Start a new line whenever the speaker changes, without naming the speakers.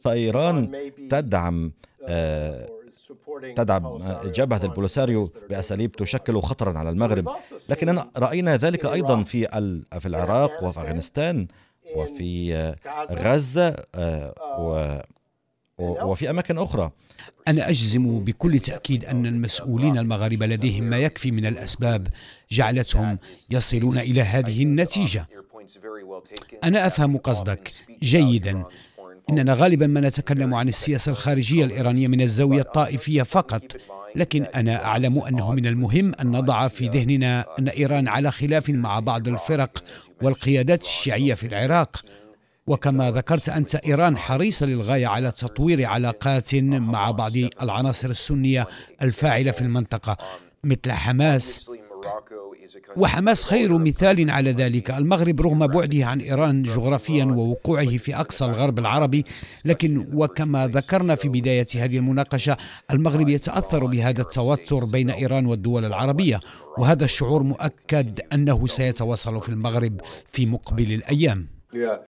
فإيران تدعم آه، تدعم آه، جبهة البوليساريو بأساليب تشكل خطرا على المغرب لكننا رأينا ذلك أيضا في في العراق وفي أفغانستان آه، وفي غزة وفي أماكن أخرى
أنا أجزم بكل تأكيد أن المسؤولين المغاربة لديهم ما يكفي من الأسباب جعلتهم يصلون إلى هذه النتيجة أنا أفهم قصدك جيدا إننا غالبا ما نتكلم عن السياسة الخارجية الإيرانية من الزاوية الطائفية فقط لكن أنا أعلم أنه من المهم أن نضع في ذهننا أن إيران على خلاف مع بعض الفرق والقيادات الشيعية في العراق وكما ذكرت أنت إيران حريصة للغاية على تطوير علاقات مع بعض العناصر السنية الفاعلة في المنطقة مثل حماس وحماس خير مثال على ذلك المغرب رغم بعده عن إيران جغرافيا ووقوعه في أقصى الغرب العربي لكن وكما ذكرنا في بداية هذه المناقشة المغرب يتأثر بهذا التوتر بين إيران والدول العربية وهذا الشعور مؤكد أنه سيتواصل في المغرب في مقبل الأيام